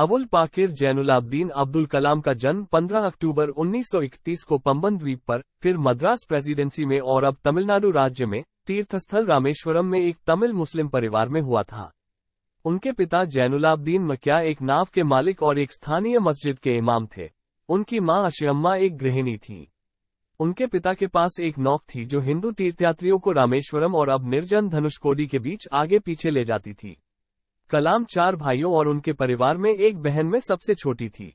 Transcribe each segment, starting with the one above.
अबुल पाकिर जैनुलाब्दीन अब्दुल कलाम का जन्म 15 अक्टूबर 1931 को पम्बन द्वीप पर फिर मद्रास प्रेसिडेंसी में और अब तमिलनाडु राज्य में तीर्थस्थल रामेश्वरम में एक तमिल मुस्लिम परिवार में हुआ था उनके पिता जैनुलाब्दीन मक्या एक नाव के मालिक और एक स्थानीय मस्जिद के इमाम थे उनकी माँ अशयम्मा एक गृहिणी थी उनके पिता के पास एक नौक थी जो हिंदू तीर्थयात्रियों को रामेश्वरम और अब निर्जन धनुषकोडी के बीच आगे पीछे ले जाती थी कलाम चार भाइयों और उनके परिवार में एक बहन में सबसे छोटी थी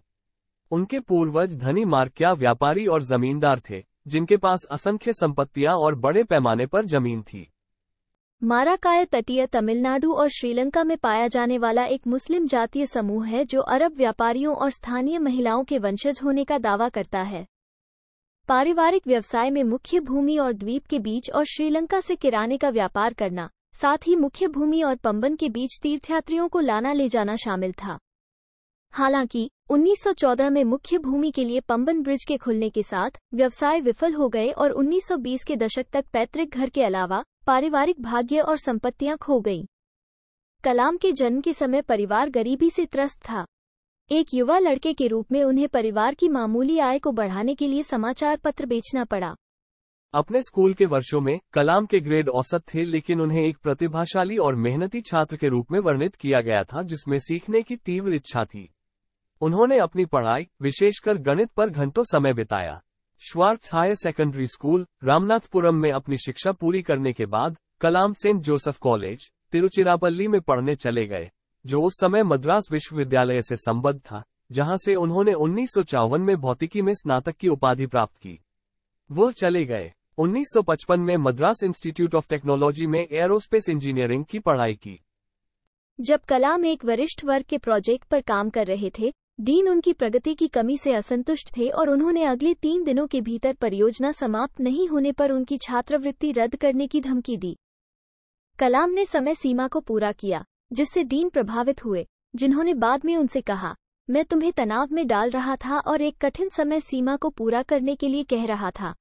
उनके पूर्वज धनी मार्किया व्यापारी और जमींदार थे जिनके पास असंख्य संपत्तियां और बड़े पैमाने पर जमीन थी माराकाय तटीय तमिलनाडु और श्रीलंका में पाया जाने वाला एक मुस्लिम जातीय समूह है जो अरब व्यापारियों और स्थानीय महिलाओं के वंशज होने का दावा करता है पारिवारिक व्यवसाय में मुख्य भूमि और द्वीप के बीच और श्रीलंका से किराने का व्यापार करना साथ ही मुख्य भूमि और पंबन के बीच तीर्थयात्रियों को लाना ले जाना शामिल था हालांकि 1914 में मुख्य भूमि के लिए पंबन ब्रिज के खुलने के साथ व्यवसाय विफल हो गए और 1920 के दशक तक पैतृक घर के अलावा पारिवारिक भाग्य और संपत्तियां खो गईं। कलाम के जन्म के समय परिवार गरीबी से त्रस्त था एक युवा लड़के के रूप में उन्हें परिवार की मामूली आय को बढ़ाने के लिए समाचार पत्र बेचना पड़ा अपने स्कूल के वर्षों में कलाम के ग्रेड औसत थे लेकिन उन्हें एक प्रतिभाशाली और मेहनती छात्र के रूप में वर्णित किया गया था जिसमें सीखने की तीव्र इच्छा थी उन्होंने अपनी पढ़ाई विशेषकर गणित पर घंटों समय बिताया Schwartz Higher Secondary School Ramanathapuram में अपनी शिक्षा पूरी करने के बाद Kalam Saint Joseph College Tiruchirappalli में पढ़ने चले गए जो उस समय मद्रास विश्वविद्यालय से संबद्ध था जहां से उन्होंने उन्नीस में भौतिकी में स्नातक की उपाधि प्राप्त की वो चले गए 1955 में मद्रास इंस्टीट्यूट ऑफ टेक्नोलॉजी में एयरोस्पेस इंजीनियरिंग की पढ़ाई की जब कलाम एक वरिष्ठ वर्ग के प्रोजेक्ट पर काम कर रहे थे डीन उनकी प्रगति की कमी से असंतुष्ट थे और उन्होंने अगले तीन दिनों के भीतर परियोजना समाप्त नहीं होने पर उनकी छात्रवृत्ति रद्द करने की धमकी दी कलाम ने समय सीमा को पूरा किया जिससे डीन प्रभावित हुए जिन्होंने बाद में उनसे कहा मैं तुम्हें तनाव में डाल रहा था और एक कठिन समय सीमा को पूरा करने के लिए कह रहा था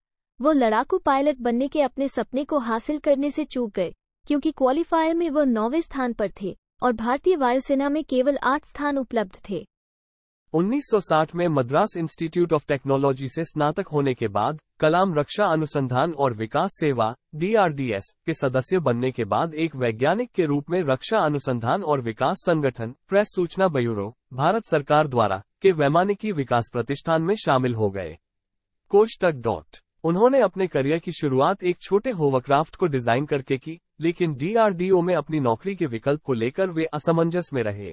वो लड़ाकू पायलट बनने के अपने सपने को हासिल करने से चूक गए क्योंकि क्वालिफायर में वो नौवे स्थान पर थे और भारतीय वायुसेना में केवल आठ स्थान उपलब्ध थे 1960 में मद्रास इंस्टीट्यूट ऑफ टेक्नोलॉजी से स्नातक होने के बाद कलाम रक्षा अनुसंधान और विकास सेवा डीआरडीएस के सदस्य बनने के बाद एक वैज्ञानिक के रूप में रक्षा अनुसंधान और विकास संगठन प्रेस सूचना ब्यूरो भारत सरकार द्वारा के वैमानिकी विकास प्रतिष्ठान में शामिल हो गए कोष्टक तक डॉट उन्होंने अपने करियर की शुरुआत एक छोटे होवक्राफ्ट को डिजाइन करके की लेकिन डीआरडीओ में अपनी नौकरी के विकल्प को लेकर वे असमंजस में रहे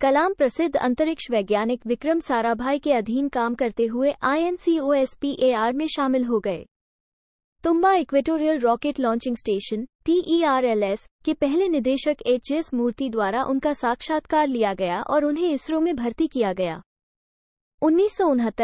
कलाम प्रसिद्ध अंतरिक्ष वैज्ञानिक विक्रम साराभाई के अधीन काम करते हुए आईएनसीओएसपीएआर में शामिल हो गए Thumba Equatorial Rocket Launching Station TERLS e के पहले निदेशक एच एस मूर्ति द्वारा उनका साक्षात्कार लिया गया और उन्हें इसरो में भर्ती किया गया उन्नीस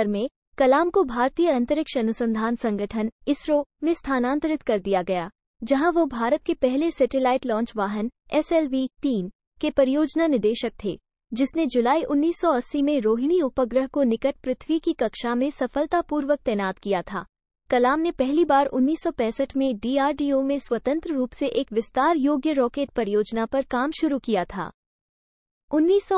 में कलाम को भारतीय अंतरिक्ष अनुसंधान संगठन इसरो में स्थानांतरित कर दिया गया जहां वो भारत के पहले सैटेलाइट लॉन्च वाहन एस एल तीन के परियोजना निदेशक थे जिसने जुलाई 1980 में रोहिणी उपग्रह को निकट पृथ्वी की कक्षा में सफलतापूर्वक तैनात किया था कलाम ने पहली बार 1965 में डीआरडीओ में स्वतंत्र रूप से एक विस्तार योग्य रॉकेट परियोजना पर काम शुरू किया था उन्नीस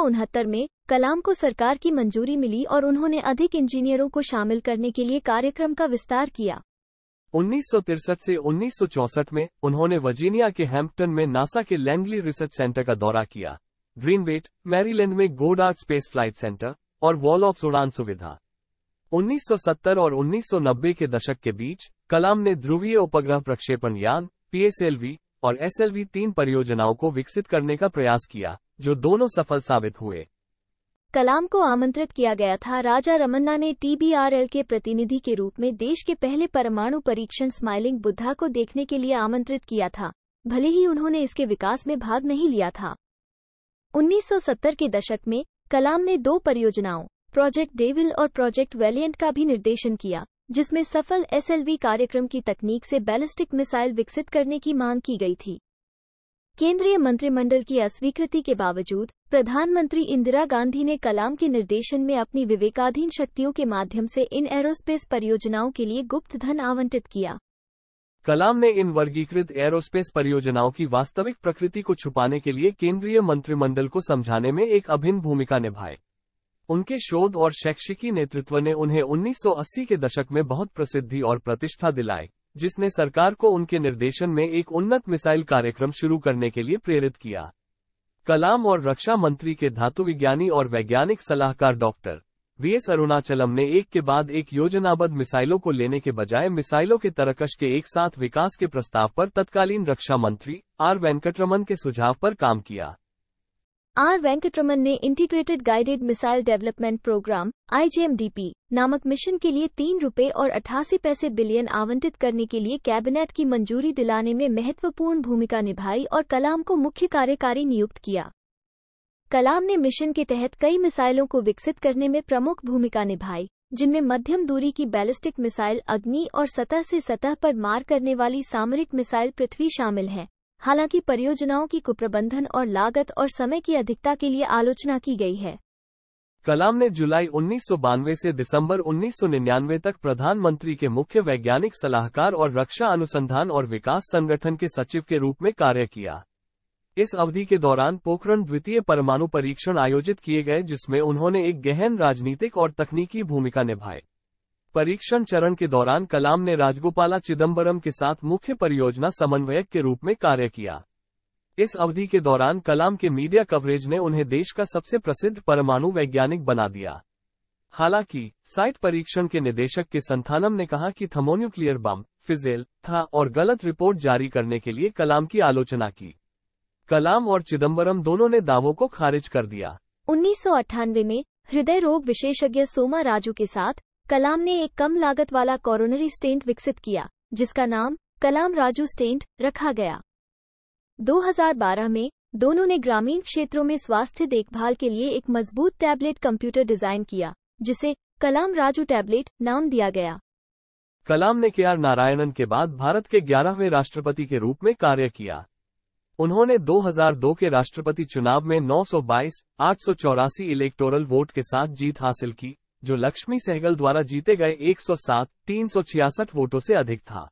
में कलाम को सरकार की मंजूरी मिली और उन्होंने अधिक इंजीनियरों को शामिल करने के लिए कार्यक्रम का विस्तार किया उन्नीस से उन्नीस में उन्होंने वर्जीनिया के हैम्पटन में नासा के लैंगली रिसर्च सेंटर का दौरा किया ग्रीनबेट मैरीलैंड में गोडार्ड स्पेस फ्लाइट सेंटर और वॉल ऑफ उड़ान सुविधा 1970 और 1990 के दशक के बीच कलाम ने ध्रुवीय उपग्रह प्रक्षेपण यान पीएसएलवी और एसएलवी तीन परियोजनाओं को विकसित करने का प्रयास किया जो दोनों सफल साबित हुए कलाम को आमंत्रित किया गया था राजा रमन्ना ने टीबीआरएल के प्रतिनिधि के रूप में देश के पहले परमाणु परीक्षण स्माइलिंग बुद्धा को देखने के लिए आमंत्रित किया था भले ही उन्होंने इसके विकास में भाग नहीं लिया था 1970 के दशक में कलाम ने दो परियोजनाओं प्रोजेक्ट डेविल और प्रोजेक्ट वेलियंट का भी निर्देशन किया जिसमें सफल एसएलवी कार्यक्रम की तकनीक से बैलिस्टिक मिसाइल विकसित करने की मांग की गई थी केंद्रीय मंत्रिमंडल की अस्वीकृति के बावजूद प्रधानमंत्री इंदिरा गांधी ने कलाम के निर्देशन में अपनी विवेकाधीन शक्तियों के माध्यम से इन एरोस्पेस परियोजनाओं के लिए गुप्त धन आवंटित किया कलाम ने इन वर्गीकृत एरोस्पेस परियोजनाओं की वास्तविक प्रकृति को छुपाने के लिए केंद्रीय मंत्रिमंडल को समझाने में एक अभिन्न भूमिका निभाई उनके शोध और शैक्षिकी नेतृत्व ने उन्हें 1980 के दशक में बहुत प्रसिद्धि और प्रतिष्ठा दिलाई जिसने सरकार को उनके निर्देशन में एक उन्नत मिसाइल कार्यक्रम शुरू करने के लिए प्रेरित किया कलाम और रक्षा मंत्री के धातु विज्ञानी और वैज्ञानिक सलाहकार डॉक्टर वी एस अरुणाचलम ने एक के बाद एक योजनाबद्ध मिसाइलों को लेने के बजाय मिसाइलों के तरकश के एक साथ विकास के प्रस्ताव पर तत्कालीन रक्षा मंत्री आर वेंकटरमन के सुझाव पर काम किया आर वेंकटरमन ने Integrated Guided Missile Development Programme IGMDP नामक मिशन के लिए तीन रूपए और अठासी पैसे बिलियन आवंटित करने के लिए कैबिनेट की मंजूरी दिलाने में महत्वपूर्ण भूमिका निभाई और कलाम को मुख्य कार्यकारी नियुक्त किया कलाम ने मिशन के तहत कई मिसाइलों को विकसित करने में प्रमुख भूमिका निभाई जिनमें मध्यम दूरी की बैलिस्टिक मिसाइल अग्नि और सतह से सतह पर मार करने वाली सामरिक मिसाइल पृथ्वी शामिल हैं हालांकि परियोजनाओं की कुप्रबंधन और लागत और समय की अधिकता के लिए आलोचना की गई है कलाम ने जुलाई उन्नीस से दिसंबर 1999 तक प्रधानमंत्री के मुख्य वैज्ञानिक सलाहकार और रक्षा अनुसंधान और विकास संगठन के सचिव के रूप में कार्य किया इस अवधि के दौरान पोखरण द्वितीय परमाणु परीक्षण आयोजित किए गए जिसमें उन्होंने एक गहन राजनीतिक और तकनीकी भूमिका निभाई परीक्षण चरण के दौरान कलाम ने राजगोपाला चिदम्बरम के साथ मुख्य परियोजना समन्वयक के रूप में कार्य किया इस अवधि के दौरान कलाम के मीडिया कवरेज ने उन्हें देश का सबसे प्रसिद्ध परमाणु वैज्ञानिक बना दिया हालांकि साइट परीक्षण के निदेशक के संथानम ने कहा कि थर्मोन्यूक्लियर बम फिजेल था और गलत रिपोर्ट जारी करने के लिए कलाम की आलोचना की कलाम और चिदम्बरम दोनों ने दावों को खारिज कर दिया उन्नीस में हृदय रोग विशेषज्ञ सोमा राजू के साथ कलाम ने एक कम लागत वाला कोरोनरी स्टेंट विकसित किया जिसका नाम कलाम राजू स्टेंट रखा गया 2012 में दोनों ने ग्रामीण क्षेत्रों में स्वास्थ्य देखभाल के लिए एक मजबूत टैबलेट कंप्यूटर डिजाइन किया जिसे कलाम राजू टैबलेट नाम दिया गया कलाम ने के आर नारायणन के बाद भारत के ग्यारहवें राष्ट्रपति के रूप में कार्य किया उन्होंने 2002 के राष्ट्रपति चुनाव में 922, 884 इलेक्टोरल वोट के साथ जीत हासिल की जो लक्ष्मी सहगल द्वारा जीते गए 107 366 वोटों से अधिक था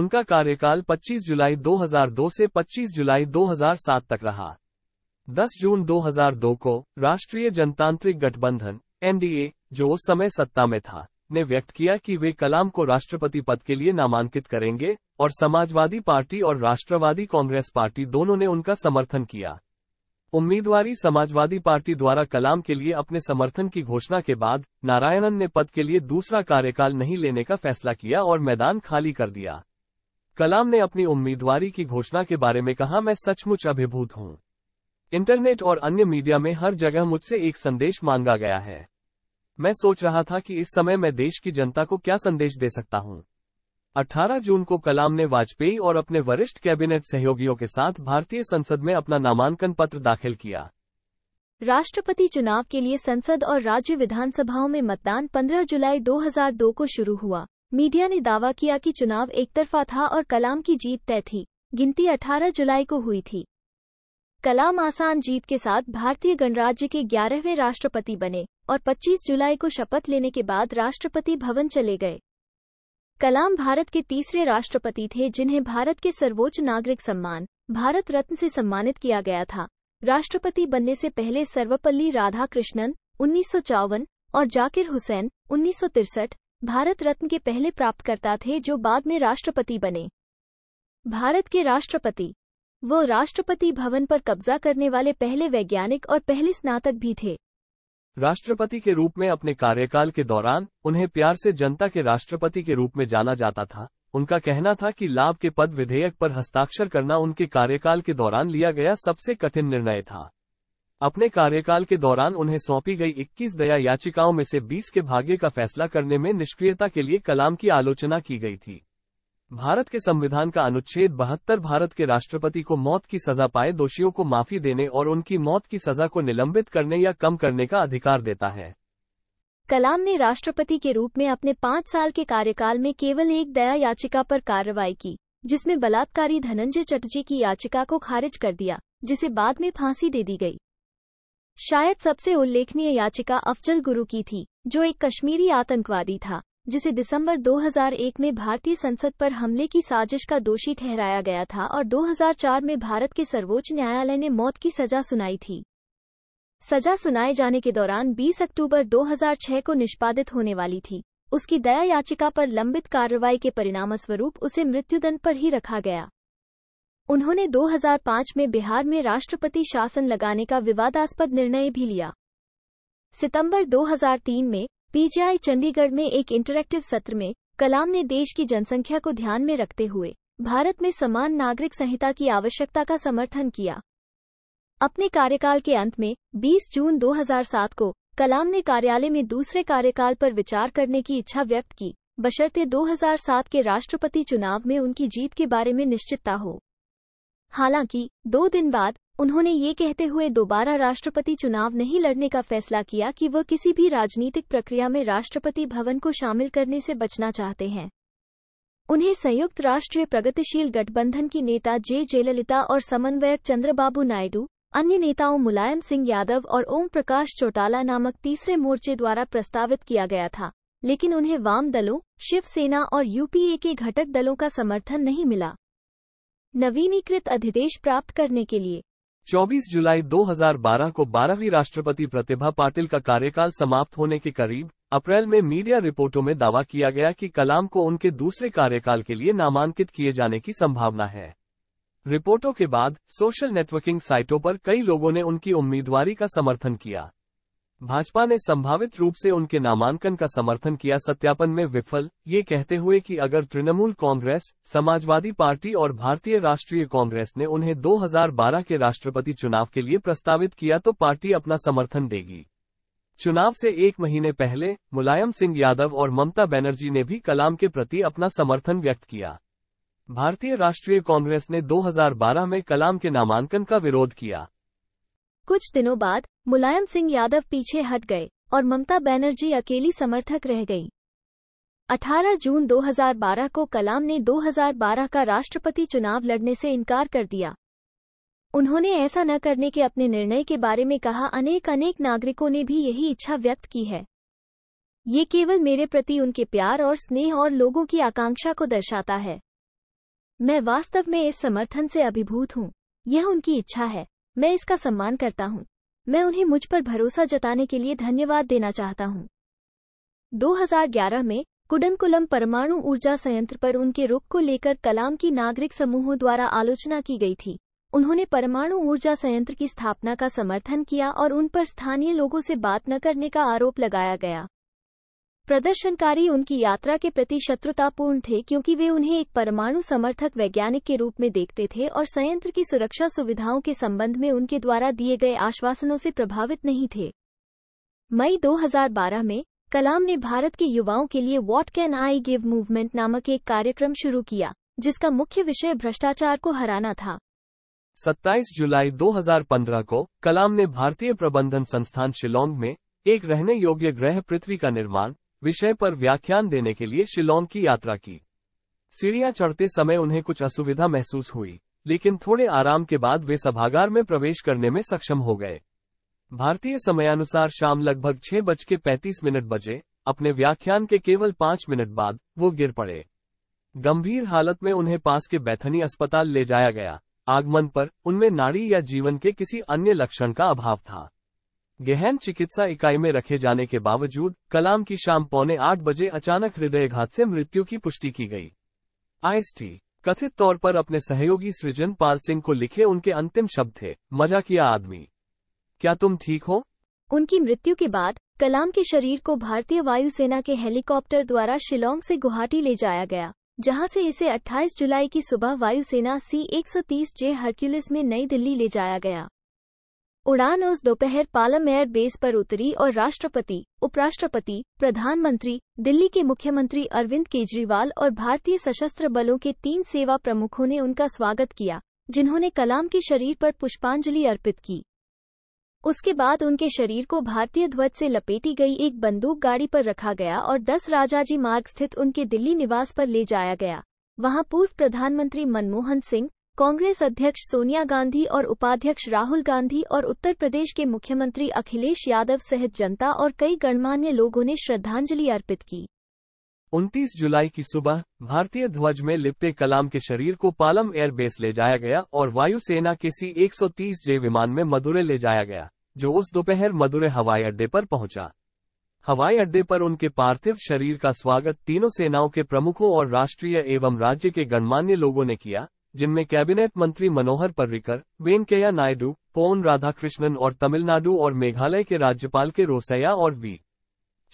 उनका कार्यकाल 25 जुलाई 2002 से 25 जुलाई 2007 तक रहा 10 जून 2002 को राष्ट्रीय जनतांत्रिक गठबंधन एनडीए जो उस समय सत्ता में था ने व्यक्त किया कि वे कलाम को राष्ट्रपति पद के लिए नामांकित करेंगे और समाजवादी पार्टी और राष्ट्रवादी कांग्रेस पार्टी दोनों ने उनका समर्थन किया उम्मीदवारी समाजवादी पार्टी द्वारा कलाम के लिए अपने समर्थन की घोषणा के बाद नारायणन ने पद के लिए दूसरा कार्यकाल नहीं लेने का फैसला किया और मैदान खाली कर दिया कलाम ने अपनी उम्मीदवारी की घोषणा के बारे में कहा मैं सचमुच अभिभूत हूँ इंटरनेट और अन्य मीडिया में हर जगह मुझसे एक संदेश मांगा गया है मैं सोच रहा था कि इस समय मैं देश की जनता को क्या संदेश दे सकता हूँ 18 जून को कलाम ने वाजपेयी और अपने वरिष्ठ कैबिनेट सहयोगियों के साथ भारतीय संसद में अपना नामांकन पत्र दाखिल किया राष्ट्रपति चुनाव के लिए संसद और राज्य विधानसभाओं में मतदान 15 जुलाई 2002 को शुरू हुआ मीडिया ने दावा किया कि चुनाव एकतरफा था और कलाम की जीत तय थी गिनती 18 जुलाई को हुई थी कलाम आसान जीत के साथ भारतीय गणराज्य के ग्यारहवें राष्ट्रपति बने और 25 जुलाई को शपथ लेने के बाद राष्ट्रपति भवन चले गए कलाम भारत के तीसरे राष्ट्रपति थे जिन्हें भारत के सर्वोच्च नागरिक सम्मान भारत रत्न से सम्मानित किया गया था राष्ट्रपति बनने से पहले सर्वपल्ली राधाकृष्णन उन्नीस और जाकिर हुसैन उन्नीस भारत रत्न के पहले प्राप्तकर्ता थे जो बाद में राष्ट्रपति बने भारत के राष्ट्रपति वो राष्ट्रपति भवन पर कब्जा करने वाले पहले वैज्ञानिक और पहले स्नातक भी थे राष्ट्रपति के रूप में अपने कार्यकाल के दौरान उन्हें प्यार से जनता के राष्ट्रपति के रूप में जाना जाता था उनका कहना था कि लाभ के पद विधेयक पर हस्ताक्षर करना उनके कार्यकाल के दौरान लिया गया सबसे कठिन निर्णय था अपने कार्यकाल के दौरान उन्हें सौंपी गई 21 दया याचिकाओं में से 20 के भाग्य का फैसला करने में निष्क्रियता के लिए कलाम की आलोचना की गई थी भारत के संविधान का अनुच्छेद बहत्तर भारत के राष्ट्रपति को मौत की सजा पाए दोषियों को माफी देने और उनकी मौत की सजा को निलंबित करने या कम करने का अधिकार देता है कलाम ने राष्ट्रपति के रूप में अपने पाँच साल के कार्यकाल में केवल एक दया याचिका पर कार्रवाई की जिसमें बलात्कारी धनंजय चटर्जी की याचिका को खारिज कर दिया जिसे बाद में फांसी दे दी गई शायद सबसे उल्लेखनीय याचिका अफजल गुरु की थी जो एक कश्मीरी आतंकवादी था जिसे दिसंबर 2001 में भारतीय संसद पर हमले की साजिश का दोषी ठहराया गया था और 2004 में भारत के सर्वोच्च न्यायालय ने मौत की सजा सुनाई थी सजा सुनाए जाने के दौरान 20 अक्टूबर 2006 को निष्पादित होने वाली थी उसकी दया याचिका पर लंबित कार्रवाई के परिणामस्वरूप उसे मृत्युदंड पर ही रखा गया उन्होंने 2005 में बिहार में राष्ट्रपति शासन लगाने का विवादास्पद निर्णय भी लिया सितंबर 2003 में पीजीआई चंडीगढ़ में एक इंटरेक्टिव सत्र में कलाम ने देश की जनसंख्या को ध्यान में रखते हुए भारत में समान नागरिक संहिता की आवश्यकता का समर्थन किया अपने कार्यकाल के अंत में 20 जून 2007 को कलाम ने कार्यालय में दूसरे कार्यकाल पर विचार करने की इच्छा व्यक्त की बशर्ते 2007 के राष्ट्रपति चुनाव में उनकी जीत के बारे में निश्चितता हो हालांकि दो दिन बाद उन्होंने ये कहते हुए दोबारा राष्ट्रपति चुनाव नहीं लड़ने का फैसला किया कि वह किसी भी राजनीतिक प्रक्रिया में राष्ट्रपति भवन को शामिल करने से बचना चाहते हैं उन्हें संयुक्त राष्ट्रीय प्रगतिशील गठबंधन की नेता जे जयललिता और समन्वयक चंद्रबाबू नायडू अन्य नेताओं मुलायम सिंह यादव और ओम प्रकाश चौटाला नामक तीसरे मोर्चे द्वारा प्रस्तावित किया गया था लेकिन उन्हें वाम दलों शिवसेना और यूपीए के घटक दलों का समर्थन नहीं मिला नवीनीकृत अधिदेश प्राप्त करने के लिए 24 जुलाई 2012 को 12वीं राष्ट्रपति प्रतिभा पाटिल का कार्यकाल समाप्त होने के करीब अप्रैल में मीडिया रिपोर्टों में दावा किया गया कि कलाम को उनके दूसरे कार्यकाल के लिए नामांकित किए जाने की संभावना है रिपोर्टों के बाद सोशल नेटवर्किंग साइटों पर कई लोगों ने उनकी उम्मीदवारी का समर्थन किया भाजपा ने संभावित रूप से उनके नामांकन का समर्थन किया सत्यापन में विफल ये कहते हुए कि अगर तृणमूल कांग्रेस समाजवादी पार्टी और भारतीय राष्ट्रीय कांग्रेस ने उन्हें 2012 के राष्ट्रपति चुनाव के लिए प्रस्तावित किया तो पार्टी अपना समर्थन देगी चुनाव से एक महीने पहले मुलायम सिंह यादव और ममता बैनर्जी ने भी कलाम के प्रति अपना समर्थन व्यक्त किया भारतीय राष्ट्रीय कांग्रेस ने 2012 में कलाम के नामांकन का विरोध किया कुछ दिनों बाद मुलायम सिंह यादव पीछे हट गए और ममता बनर्जी अकेली समर्थक रह गई 18 जून 2012 को कलाम ने 2012 का राष्ट्रपति चुनाव लड़ने से इनकार कर दिया उन्होंने ऐसा न करने के अपने निर्णय के बारे में कहा अनेक अनेक नागरिकों ने भी यही इच्छा व्यक्त की है ये केवल मेरे प्रति उनके प्यार और स्नेह और लोगों की आकांक्षा को दर्शाता है मैं वास्तव में इस समर्थन से अभिभूत हूँ यह उनकी इच्छा है मैं इसका सम्मान करता हूँ मैं उन्हें मुझ पर भरोसा जताने के लिए धन्यवाद देना चाहता हूँ 2011 में कुडनकुलम परमाणु ऊर्जा संयंत्र पर उनके रुख को लेकर कलाम की नागरिक समूहों द्वारा आलोचना की गई थी उन्होंने परमाणु ऊर्जा संयंत्र की स्थापना का समर्थन किया और उन पर स्थानीय लोगों से बात न करने का आरोप लगाया गया प्रदर्शनकारी उनकी यात्रा के प्रति शत्रुतापूर्ण थे क्योंकि वे उन्हें एक परमाणु समर्थक वैज्ञानिक के रूप में देखते थे और संयंत्र की सुरक्षा सुविधाओं के संबंध में उनके द्वारा दिए गए आश्वासनों से प्रभावित नहीं थे मई 2012 में कलाम ने भारत के युवाओं के लिए what can I give movement नामक एक कार्यक्रम शुरू किया जिसका मुख्य विषय भ्रष्टाचार को हराना था 27 जुलाई 2015 को कलाम ने भारतीय प्रबंधन संस्थान शिलोंग में एक रहने योग्य ग्रह पृथ्वी का निर्माण विषय पर व्याख्यान देने के लिए शिलोंग की यात्रा की सीढ़ियां चढ़ते समय उन्हें कुछ असुविधा महसूस हुई लेकिन थोड़े आराम के बाद वे सभागार में प्रवेश करने में सक्षम हो गए भारतीय समयानुसार शाम लगभग छह बज के पैंतीस मिनट बजे अपने व्याख्यान के केवल पांच मिनट बाद वो गिर पड़े गंभीर हालत में उन्हें पास के बैथनी अस्पताल ले जाया गया आगमन पर उनमें नाड़ी या जीवन के किसी अन्य लक्षण का अभाव था गहन चिकित्सा इकाई में रखे जाने के बावजूद कलाम की शाम पौने आठ बजे अचानक हृदयघात से मृत्यु की पुष्टि की गई आईएसटी कथित तौर पर अपने सहयोगी सृजन पाल सिंह को लिखे उनके अंतिम शब्द थे मजा किया आदमी क्या तुम ठीक हो उनकी मृत्यु के बाद कलाम के शरीर को भारतीय वायुसेना के हेलीकॉप्टर द्वारा शिलोंग से गुवाहाटी ले जाया गया जहां से इसे 28 जुलाई की सुबह वायुसेना सी 130 जे हरक्यूलिस में नई दिल्ली ले जाया गया उड़ान उस दोपहर पालम एयर बेस पर उतरी और राष्ट्रपति उपराष्ट्रपति प्रधानमंत्री दिल्ली के मुख्यमंत्री अरविंद केजरीवाल और भारतीय सशस्त्र बलों के तीन सेवा प्रमुखों ने उनका स्वागत किया जिन्होंने कलाम के शरीर पर पुष्पांजलि अर्पित की उसके बाद उनके शरीर को भारतीय ध्वज से लपेटी गई एक बंदूक गाड़ी पर रखा गया और दस राजाजी मार्ग स्थित उनके दिल्ली निवास पर ले जाया गया वहां पूर्व प्रधानमंत्री मनमोहन सिंह कांग्रेस अध्यक्ष सोनिया गांधी और उपाध्यक्ष राहुल गांधी और उत्तर प्रदेश के मुख्यमंत्री अखिलेश यादव सहित जनता और कई गणमान्य लोगों ने श्रद्धांजलि अर्पित की 29 जुलाई की सुबह भारतीय ध्वज में लिपटे कलाम के शरीर को पालम एयरबेस ले जाया गया और वायुसेना के सी एक जे विमान में मदुरे ले जाया गया जो उस दोपहर मदुरे हवाई अड्डे पर पहुंचा हवाई अड्डे पर उनके पार्थिव शरीर का स्वागत तीनों सेनाओं के प्रमुखों और राष्ट्रीय एवं राज्य के गणमान्य लोगों ने किया जिनमें कैबिनेट मंत्री मनोहर पर्रिकर वेंकैया नायडू पोन राधाकृष्णन और तमिलनाडु और मेघालय के राज्यपाल के रोसैया और वी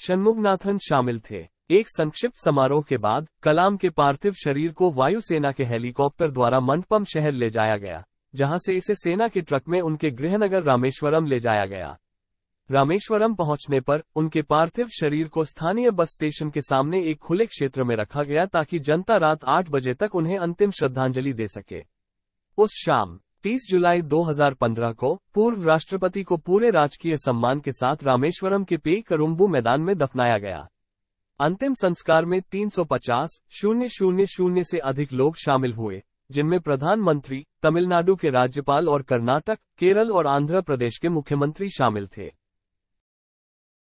शनमुगनाथन शामिल थे एक संक्षिप्त समारोह के बाद कलाम के पार्थिव शरीर को वायुसेना के हेलीकॉप्टर द्वारा मंडपम शहर ले जाया गया जहां से इसे सेना के ट्रक में उनके गृहनगर रामेश्वरम ले जाया गया रामेश्वरम पहुंचने पर उनके पार्थिव शरीर को स्थानीय बस स्टेशन के सामने एक खुले क्षेत्र में रखा गया ताकि जनता रात 8 बजे तक उन्हें अंतिम श्रद्धांजलि दे सके उस शाम 30 जुलाई 2015 को पूर्व राष्ट्रपति को पूरे राजकीय सम्मान के साथ रामेश्वरम के पे करुम्बू मैदान में दफनाया गया अंतिम संस्कार में पचास शून्य शून्य शून्य से अधिक लोग शामिल हुए जिनमें प्रधानमंत्री तमिलनाडु के राज्यपाल और कर्नाटक केरल और आंध्र प्रदेश के मुख्यमंत्री शामिल थे